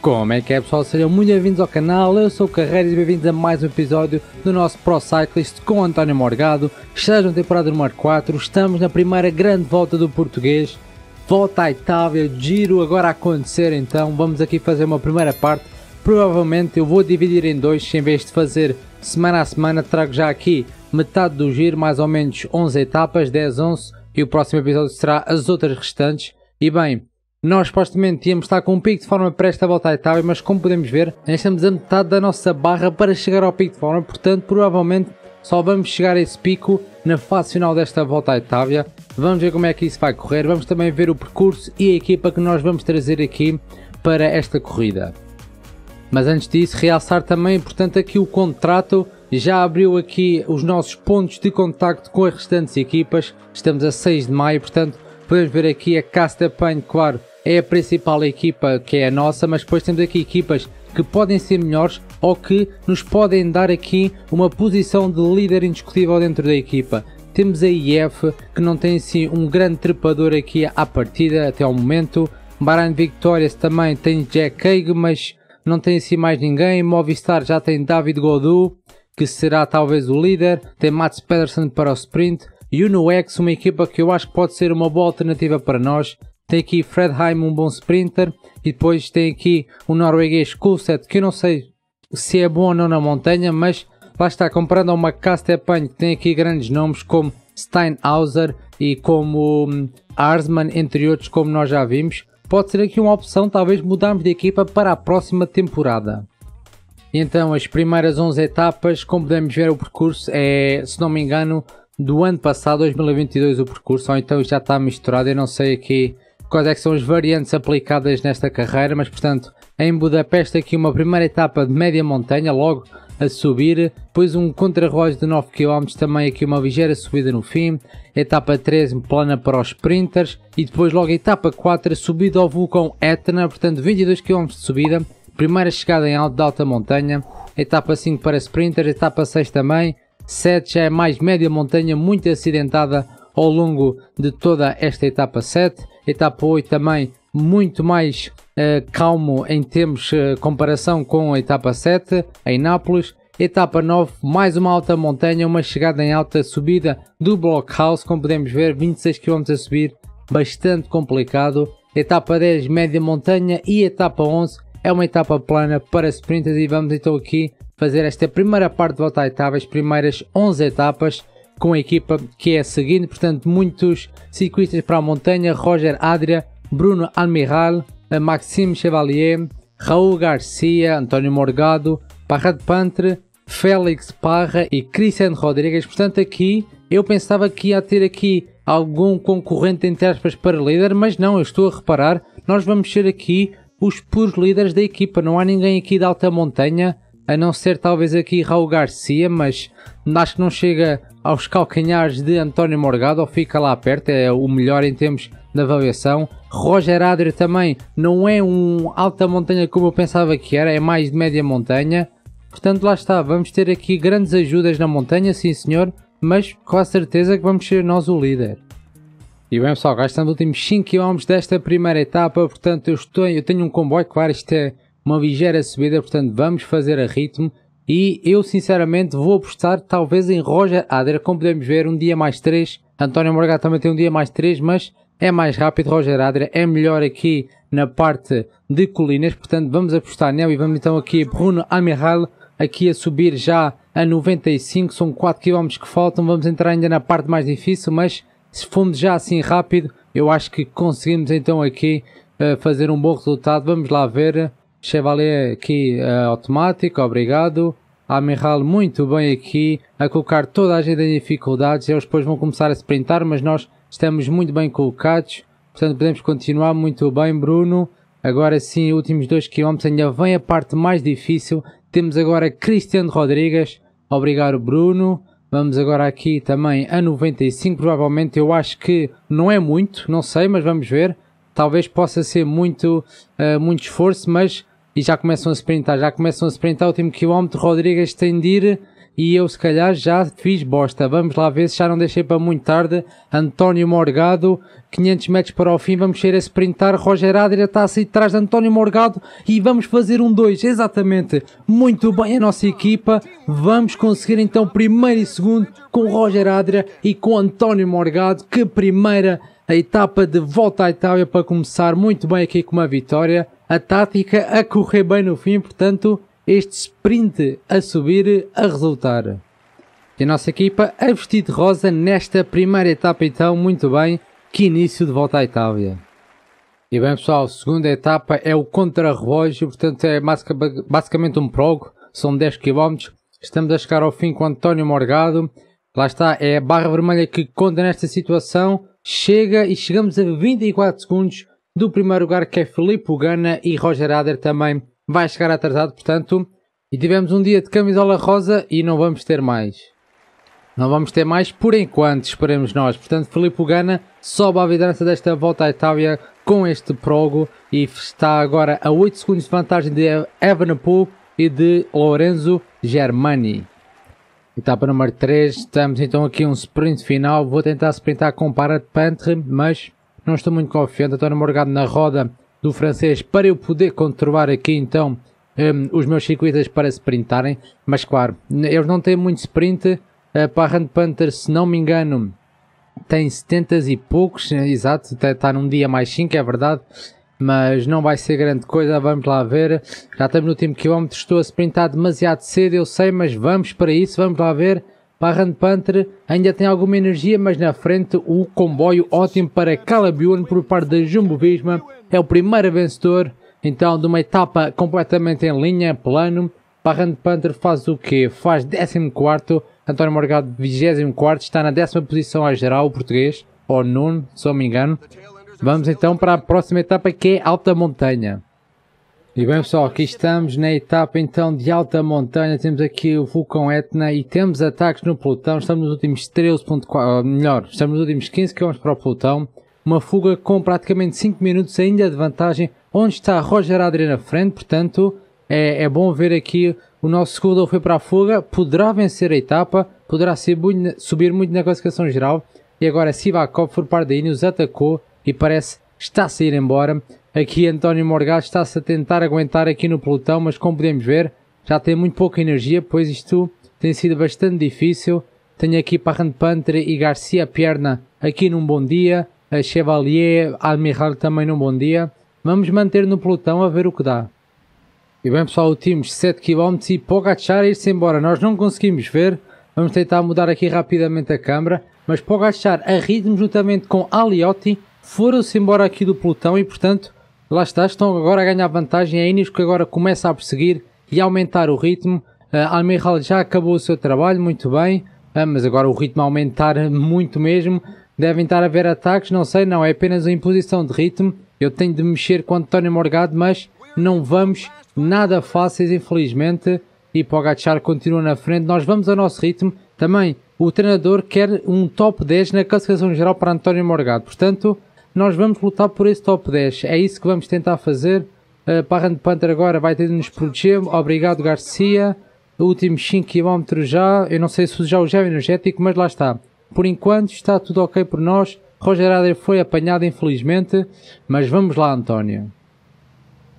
Como é que é pessoal? Sejam muito bem-vindos ao canal, eu sou o Carreiras e bem-vindos a mais um episódio do nosso Pro Cyclist com António Morgado. Estamos na temporada número 4, estamos na primeira grande volta do português, volta à Itália, giro agora a acontecer então, vamos aqui fazer uma primeira parte. Provavelmente eu vou dividir em dois, em vez de fazer semana a semana, trago já aqui metade do giro, mais ou menos 11 etapas, 10, 11, e o próximo episódio será as outras restantes. E bem, nós supostamente íamos estar com um pico de forma para esta volta à etapa, mas como podemos ver, estamos a metade da nossa barra para chegar ao pico de forma, portanto provavelmente só vamos chegar a esse pico na fase final desta volta à Itália. Vamos ver como é que isso vai correr, vamos também ver o percurso e a equipa que nós vamos trazer aqui para esta corrida. Mas antes disso, realçar também, portanto, aqui o contrato já abriu aqui os nossos pontos de contacto com as restantes equipas. Estamos a 6 de maio, portanto, podemos ver aqui a Pain, claro, é a principal equipa que é a nossa, mas depois temos aqui equipas que podem ser melhores ou que nos podem dar aqui uma posição de líder indiscutível dentro da equipa. Temos a IF que não tem assim um grande trepador aqui à partida até ao momento. Baran Victorias também tem Jack Keig, mas não tem assim mais ninguém. Movistar já tem David Godou, que será talvez o líder. Tem Mats Pedersen para o sprint. E o NoX, uma equipa que eu acho que pode ser uma boa alternativa para nós, tem aqui Fredheim, um bom sprinter, e depois tem aqui o norueguês Kulset, que eu não sei se é bom ou não na montanha, mas lá está, comparando a uma Castepan que tem aqui grandes nomes como Steinhauser e como hum, Arsman, entre outros, como nós já vimos, pode ser aqui uma opção talvez mudarmos de equipa para a próxima temporada. Então, as primeiras 11 etapas, como podemos ver, o percurso é, se não me engano, do ano passado, 2022, o percurso, ou então já está misturado, eu não sei aqui quais é são as variantes aplicadas nesta carreira, mas portanto em Budapeste aqui uma primeira etapa de média montanha, logo a subir, depois um contrarrojo de 9 km, também aqui uma ligeira subida no fim, etapa 13 plana para os sprinters e depois logo a etapa 4 subida ao vulcão Etna, portanto 22 km de subida, primeira chegada em alto de alta montanha, etapa 5 para sprinters, etapa 6 também, 7 já é mais média montanha, muito acidentada ao longo de toda esta etapa 7, etapa 8 também muito mais uh, calmo em termos de uh, comparação com a etapa 7 em Nápoles. Etapa 9, mais uma alta montanha, uma chegada em alta subida do Blockhouse, como podemos ver, 26 km a subir, bastante complicado. Etapa 10, média montanha e etapa 11 é uma etapa plana para sprinters e vamos então aqui fazer esta primeira parte de volta à etapa as primeiras 11 etapas com a equipa que é a seguinte, portanto, muitos ciclistas para a montanha, Roger Adria, Bruno Almiral, Maxime Chevalier, Raul Garcia, António Morgado, de Pantre, Félix Parra e Cristiano Rodrigues. Portanto, aqui eu pensava que ia ter aqui algum concorrente entre aspas para líder, mas não, eu estou a reparar, nós vamos ser aqui os puros líderes da equipa, não há ninguém aqui de alta montanha a não ser talvez aqui Raul Garcia, mas acho que não chega aos calcanhares de António Morgado, ou fica lá perto, é o melhor em termos de avaliação. Roger Adria também não é um alta montanha como eu pensava que era, é mais de média montanha. Portanto, lá está, vamos ter aqui grandes ajudas na montanha, sim senhor, mas com a certeza que vamos ser nós o líder. E bem pessoal, gastando estamos últimos 5km desta primeira etapa, portanto eu, estou, eu tenho um comboio, claro, isto é uma ligeira subida, portanto vamos fazer a ritmo. E eu sinceramente vou apostar talvez em Roger Ader, como podemos ver, um dia mais 3. António Morgado também tem um dia mais 3, mas é mais rápido. Roger Adria é melhor aqui na parte de colinas, portanto vamos apostar nele e vamos então aqui Bruno Amiral aqui a subir já a 95, são 4 km que faltam, vamos entrar ainda na parte mais difícil, mas se formos já assim rápido, eu acho que conseguimos então aqui uh, fazer um bom resultado, vamos lá ver, Chevalier aqui é automático, obrigado. A muito bem aqui, a colocar toda a gente em dificuldades. Eles depois vão começar a sprintar, mas nós estamos muito bem colocados. Portanto, podemos continuar muito bem, Bruno. Agora sim, últimos 2 km ainda vem a parte mais difícil. Temos agora Cristiano Rodrigues. Obrigado, Bruno. Vamos agora aqui também a 95. Provavelmente eu acho que não é muito, não sei, mas vamos ver. Talvez possa ser muito, uh, muito esforço, mas e já começam a sprintar, já começam a sprintar o último quilómetro, Rodrigues tem de ir e eu se calhar já fiz bosta. Vamos lá ver se já não deixei para muito tarde. António Morgado, 500 metros para o fim, vamos sair a sprintar. Roger Adria está a assim sair de trás de António Morgado e vamos fazer um 2, exatamente. Muito bem a nossa equipa, vamos conseguir então primeiro e segundo com Roger Adria e com António Morgado, que primeira a etapa de volta à Itália para começar muito bem aqui com uma vitória a tática a correr bem no fim, portanto, este sprint a subir a resultar. E a nossa equipa a vestir de rosa nesta primeira etapa, então, muito bem, que início de volta à Itália. E bem pessoal, a segunda etapa é o contrarrelógio, portanto é basicamente um prologo. são 10 km, estamos a chegar ao fim com António Morgado, lá está, é a barra vermelha que conta nesta situação, chega e chegamos a 24 segundos do primeiro lugar, que é Felipe Gana e Roger Ader também vai chegar atrasado, portanto. E tivemos um dia de camisola rosa e não vamos ter mais. Não vamos ter mais por enquanto, esperemos nós. Portanto, Felipe Gana sobe à liderança desta volta à Itália com este progo e está agora a 8 segundos de vantagem de Poo e de Lorenzo Germani. Etapa número 3, estamos então aqui um sprint final. Vou tentar sprintar com o Parapente, mas não estou muito confiante. estou Morgado na roda do francês para eu poder controlar aqui então um, os meus circuitos para sprintarem. Mas claro, eles não têm muito sprint. Uh, para a Hand Panther, se não me engano, tem 70 e poucos. Né, exato, está, está num dia mais 5, é verdade. Mas não vai ser grande coisa, vamos lá ver. Já estamos no último quilómetro, estou a sprintar demasiado cedo, eu sei, mas vamos para isso, vamos lá ver. Parrand Panther ainda tem alguma energia, mas na frente o comboio ótimo para Calabione por parte da Jumbo Visma. É o primeiro vencedor, então de uma etapa completamente em linha, plano. Parrand Panther faz o quê? Faz 14º, António Morgado 24 está na décima posição a geral, o português, ou nono, se não me engano. Vamos então para a próxima etapa que é Alta Montanha. E bem pessoal, aqui estamos na etapa então de alta montanha, temos aqui o vulcão Etna e temos ataques no pelotão, estamos nos últimos 13.4, melhor, estamos nos últimos 15 km para o pelotão, uma fuga com praticamente 5 minutos ainda de vantagem, onde está Roger Adria na frente, portanto é, é bom ver aqui o nosso segundo foi para a fuga, poderá vencer a etapa, poderá subir muito na classificação geral, e agora Sivakov por parte da Ineos atacou e parece está a sair embora. Aqui António Morgado está-se a tentar aguentar aqui no pelotão, mas como podemos ver, já tem muito pouca energia, pois isto tem sido bastante difícil. Tenho aqui Parrand Pantre e Garcia Pierna aqui num bom dia, a Chevalier Admiral também num bom dia. Vamos manter no pelotão a ver o que dá. E bem pessoal, o time 7 km e Pogacar ir-se embora. Nós não conseguimos ver, vamos tentar mudar aqui rapidamente a câmara, mas Pogacar a ritmo juntamente com Aliotti foram-se embora aqui do pelotão e portanto Lá está, estão agora a ganhar vantagem. É Ineos que agora começa a perseguir e a aumentar o ritmo. Uh, eh, Almiral já acabou o seu trabalho, muito bem. Uh, mas agora o ritmo a aumentar muito mesmo. Devem estar a ver ataques, não sei, não. É apenas a imposição de ritmo. Eu tenho de mexer com António Morgado, mas não vamos nada fáceis, infelizmente. E Pogacar continua na frente. Nós vamos ao nosso ritmo. Também o treinador quer um top 10 na classificação geral para António Morgado. Portanto, nós vamos lutar por esse top 10. É isso que vamos tentar fazer. Uh, eh, Rand Panther agora vai ter de nos proteger. Obrigado, Garcia. Últimos 5 km já. Eu não sei se já o gel energético, mas lá está. Por enquanto está tudo ok por nós. Roger Adler foi apanhado, infelizmente. Mas vamos lá, António.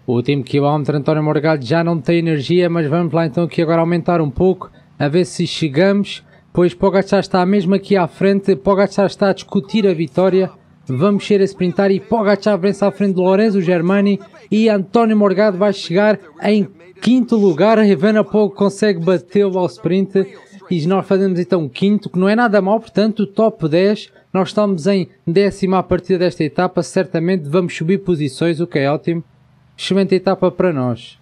O último quilómetro, António Morgado já não tem energia, mas vamos lá então que agora aumentar um pouco, a ver se chegamos, pois Pogacar está mesmo aqui à frente, Pogacar está a discutir a vitória, Vamos mexer a sprintar e Pogacar vence à frente de Lorenzo Germani e António Morgado vai chegar em quinto lugar. A pouco consegue bater o ao sprint e nós fazemos então quinto, que não é nada mal, portanto, top 10. Nós estamos em décima a partir desta etapa, certamente vamos subir posições, o que é ótimo. Excelente etapa para nós.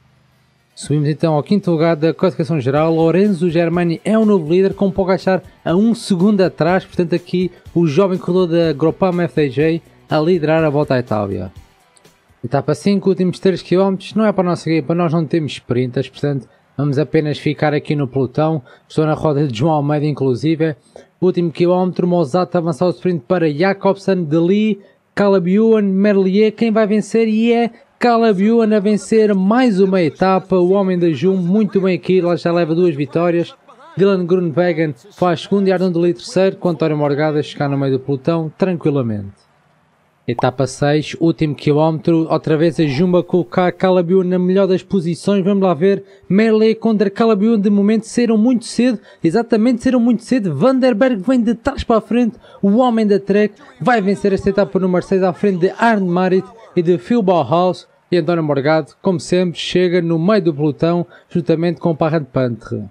Subimos então ao quinto lugar da classificação geral. Lorenzo Germani é o novo líder, com Pogachar a um segundo atrás. Portanto, aqui o jovem corredor da groupama FDJ a liderar a volta à Itália. Etapa 5, últimos 3 km, não é para a nossa equipa, nós não temos sprintas, portanto vamos apenas ficar aqui no pelotão. Estou na roda de João Almeida, inclusive. Último quilómetro, Mozart avançar o sprint para Jacobson, Deli, Calabiuan, Merlier. Quem vai vencer e é Caleb Ewan a vencer mais uma etapa, o homem da Jum muito bem aqui, lá já leva duas vitórias. Dylan Grunwagen faz segundo e Arnaldo Lee terceiro, com António Morgada chegar no meio do pelotão tranquilamente. Etapa 6, último quilómetro, outra vez a Jumba colocar Calabiu na melhor das posições, vamos lá ver, Merle contra Calabiu de momento serão muito cedo, exatamente serão muito cedo, Vanderberg vem de trás para a frente, o homem da Trek vai vencer esta etapa número 6 à frente de Arne Marit, e de Phil Bauhaus e António Morgado, como sempre, chega no meio do pelotão, juntamente com o Parra de Pantre.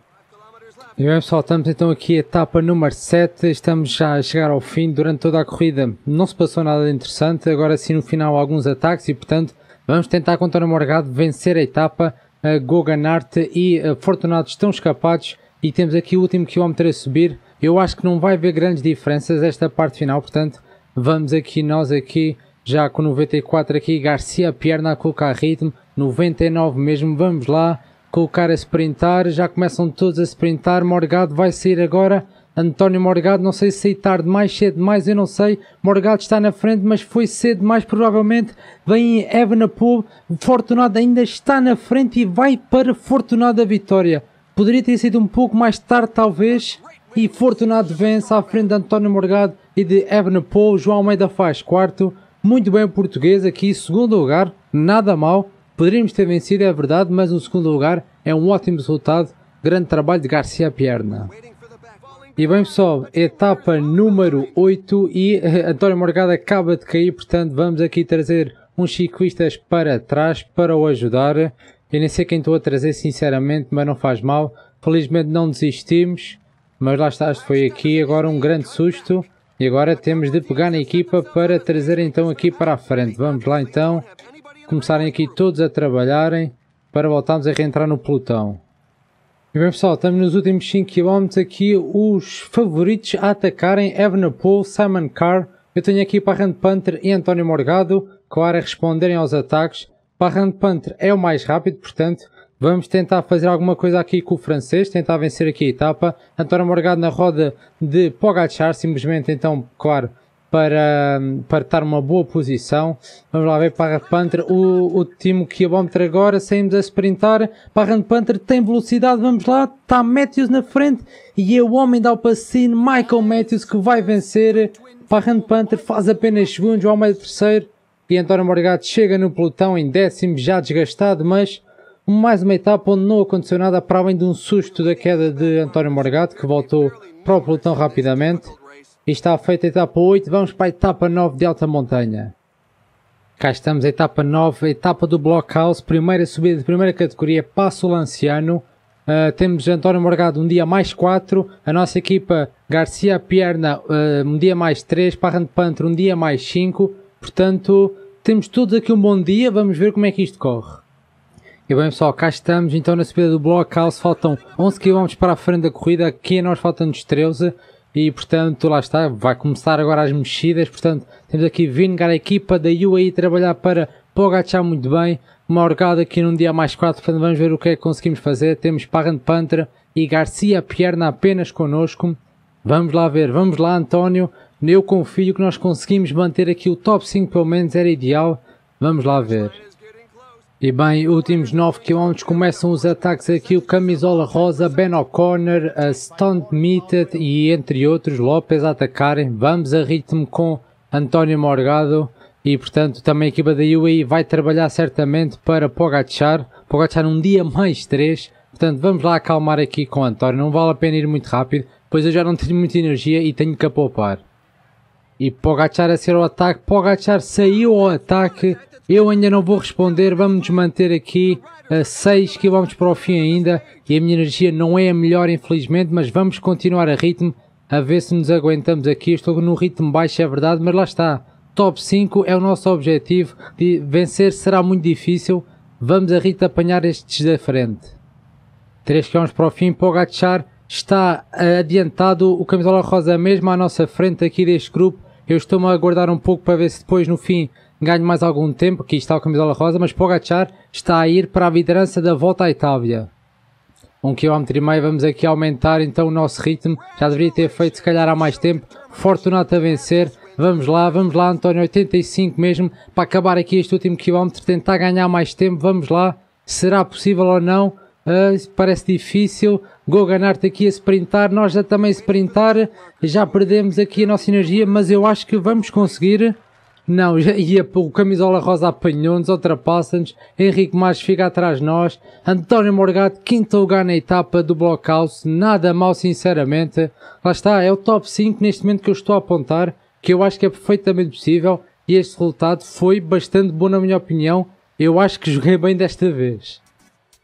E bem pessoal, estamos então aqui a etapa número 7, estamos já a chegar ao fim durante toda a corrida. Não se passou nada interessante, agora sim no final alguns ataques e portanto vamos tentar com António Morgado vencer a etapa. A Goganart e a eh, Fortunato estão escapados e temos aqui o último quilómetro a subir. Eu acho que não vai haver grandes diferenças esta parte final, portanto vamos aqui nós aqui já com 94 aqui, Garcia Pierna a colocar ritmo, 99 mesmo, vamos lá, colocar a sprintar, já começam todos a sprintar, Morgado vai sair agora, António Morgado, não sei se sair tarde mais, cedo demais, eu não sei. Morgado está na frente, mas foi cedo demais, provavelmente. Vem Evenepoel, Fortunado ainda está na frente e vai para Fortunado a vitória. Poderia ter sido um pouco mais tarde, talvez. E Fortunado vence à frente de António Morgado e de Evenepoel. João Almeida faz quarto. Muito bem o português aqui, segundo lugar, nada mal. Poderíamos ter vencido, é verdade, mas o segundo lugar é um ótimo resultado. Grande trabalho de Garcia Pierna. E bem pessoal, etapa número 8 e eh, António Morgado acaba de cair, portanto vamos aqui trazer uns ciclistas para trás para o ajudar. Eu nem sei quem estou a trazer sinceramente, mas não faz mal. Felizmente não desistimos, mas lá está, foi aqui agora um grande susto. E agora temos de pegar na equipa para trazer então aqui para a frente. Vamos lá então, começarem aqui todos a trabalharem para voltarmos a reentrar no pelotão. E bem pessoal, estamos nos últimos 5 km aqui, os favoritos a atacarem, Evnapool, Simon Carr, eu tenho aqui Parrand Panther e António Morgado, claro, a responderem aos ataques. Parrand Panther é o mais rápido, portanto, Vamos tentar fazer alguma coisa aqui com o francês, tentar vencer aqui a etapa. António Morgado na roda de Pogacar, simplesmente então, claro, para, para estar numa boa posição. Vamos lá ver para Panther, o, o quilómetro agora, saímos a sprintar. Para Panther tem velocidade, vamos lá, está Matthews na frente e é o homem da Alpacine, Michael Matthews, que vai vencer. Parrand Panther faz apenas segundos, o Almeida terceiro e António Morgado chega no pelotão em décimo, já desgastado, mas mais uma etapa onde não aconteceu nada para além de um susto da queda de António Morgado, que voltou para o pelotão rapidamente. E está feita a etapa 8, vamos para a etapa 9 de alta montanha. Cá estamos, a etapa 9, a etapa do Blockhouse, primeira subida de primeira categoria, Passo Lanciano. Uh, temos António Morgado um dia mais 4, a nossa equipa Garcia Pierna uh, um dia mais 3, Parrand Panther um dia mais 5, portanto temos todos aqui um bom dia, vamos ver como é que isto corre. E bem pessoal, cá estamos então na subida do Blockhouse, faltam 11 km para a frente da corrida, aqui a nós faltam-nos 13 e portanto lá está, vai começar agora as mexidas, portanto temos aqui Vingar a equipa da UAE trabalhar para Pogacar muito bem, uma orgada aqui num dia mais 4, portanto vamos ver o que é que conseguimos fazer, temos Parran Pantra e Garcia Pierna apenas connosco, vamos lá ver, vamos lá António, eu confio que nós conseguimos manter aqui o top 5 pelo menos, era ideal, vamos lá ver. E bem, últimos 9 km começam os ataques aqui. O Camisola Rosa, Ben O'Connor, a Stunt Meated e entre outros López a atacarem. Vamos a ritmo com António Morgado e portanto também a equipa da UAE vai trabalhar certamente para Pogachar. Pogachar um dia mais 3. Portanto, vamos lá acalmar aqui com António. Não vale a pena ir muito rápido, pois eu já não tenho muita energia e tenho que poupar. E Pogachar a ser o ataque. Pogachar saiu ao ataque eu ainda não vou responder, vamos nos manter aqui a 6 km para o fim ainda e a minha energia não é a melhor infelizmente, mas vamos continuar a ritmo a ver se nos aguentamos aqui. Estou no ritmo baixo, é verdade, mas lá está. Top 5 é o nosso objetivo de vencer será muito difícil. Vamos a ritmo apanhar estes da frente. 3 km para o fim, Pogachar está adiantado, o camisola rosa mesmo à nossa frente aqui deste grupo. Eu estou-me a aguardar um pouco para ver se depois no fim ganhe mais algum tempo, que está a camisola rosa, mas Pogacar está a ir para a liderança da volta à Itália. Um quilómetro e meio, vamos aqui aumentar então o nosso ritmo, já deveria ter feito se calhar há mais tempo, Fortunato a vencer, vamos lá, vamos lá António, 85 mesmo, para acabar aqui este último quilómetro, tentar ganhar mais tempo, vamos lá, será possível ou não? Uh, parece difícil, Goganart aqui a sprintar, nós já também sprintar, já perdemos aqui a nossa energia, mas eu acho que vamos conseguir... Não, ia pelo Camisola Rosa apanhou-nos, ultrapassa-nos, Henrique Mais fica atrás de nós, António Morgado, quinto lugar na etapa do Blockhouse, nada mal sinceramente. Lá está, é o top 5 neste momento que eu estou a apontar, que eu acho que é perfeitamente possível, e este resultado foi bastante bom na minha opinião, eu acho que joguei bem desta vez.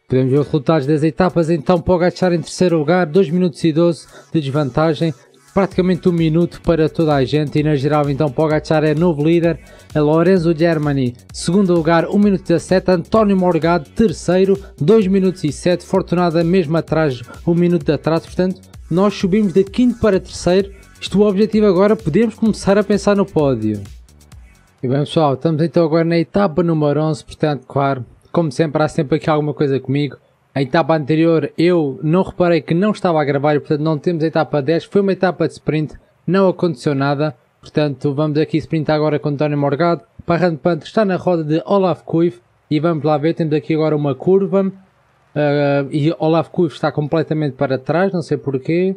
Podemos ver os resultados das etapas, então Pogacar em terceiro lugar, 2 minutos e 12 de desvantagem, praticamente um minuto para toda a gente e na geral então Pogacar é novo líder, a é Lorenzo Germani segundo lugar 1 minuto 17, António Morgado terceiro 2 minutos e 7, Fortunada mesmo atrás 1 minuto de atraso, portanto nós subimos de quinto para terceiro, isto o objetivo agora, podemos começar a pensar no pódio. E bem pessoal, estamos então agora na etapa número 11, portanto claro, como sempre há sempre aqui alguma coisa comigo, a etapa anterior eu não reparei que não estava a gravar e portanto não temos a etapa 10. Foi uma etapa de sprint, não aconteceu nada. Portanto, vamos aqui sprint agora com António Morgado. Parrand Pant está na roda de Olaf Kuiv e vamos lá ver. Temos aqui agora uma curva uh, e Olaf Kuiv está completamente para trás, não sei porquê.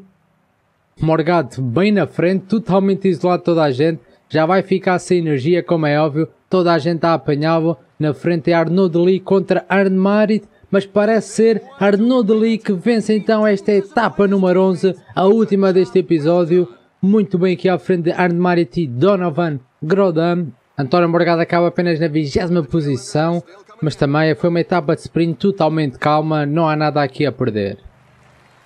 Morgado bem na frente, totalmente isolado toda a gente. Já vai ficar sem energia, como é óbvio. Toda a gente a apanhava. Na frente é Arnaud Lee contra Arne Marit mas parece ser Arnaud Deli que vence então esta etapa número 11, a última deste episódio. Muito bem aqui à frente de Arne Mariti, Donovan, Grodam. António Morgado acaba apenas na vigésima posição, mas também foi uma etapa de sprint totalmente calma, não há nada aqui a perder.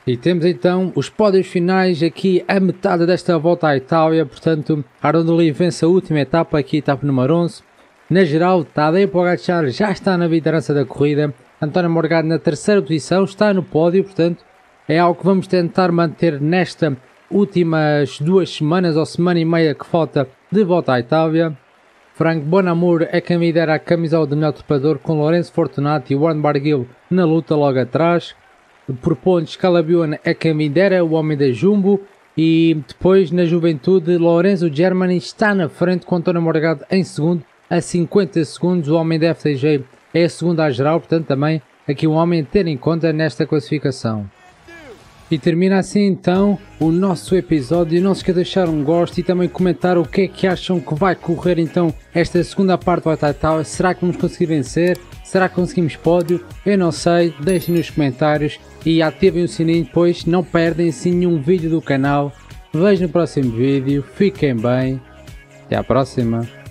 E temos então os pódios finais aqui a metade desta volta à Itália, portanto Arondoli vence a última etapa aqui, etapa número 11. Na geral, Tadej Pogacar já está na liderança da corrida, António Morgado na terceira posição, está no pódio, portanto é algo que vamos tentar manter nesta últimas duas semanas ou semana e meia que falta de volta à Itália. Frank Bonamour é quem lidera a camisola de melhor trepador com Lorenzo Fortunato e Warren Barguil na luta logo atrás. Por pontos, Calabione é quem lidera o homem da Jumbo e depois na juventude Lorenzo Germani está na frente com António Morgado em segundo a 50 segundos, o homem da FTG é a segunda a geral, portanto também aqui um homem a ter em conta nesta classificação. E termina assim então o nosso episódio. Não se esqueça de deixar um gosto e também comentar o que é que acham que vai correr então esta segunda parte do tal. Será que vamos conseguir vencer? Será que conseguimos pódio? Eu não sei. Deixem nos comentários e ativem o sininho, pois não perdem assim nenhum vídeo do canal. Vejo no próximo vídeo. Fiquem bem. Até à próxima.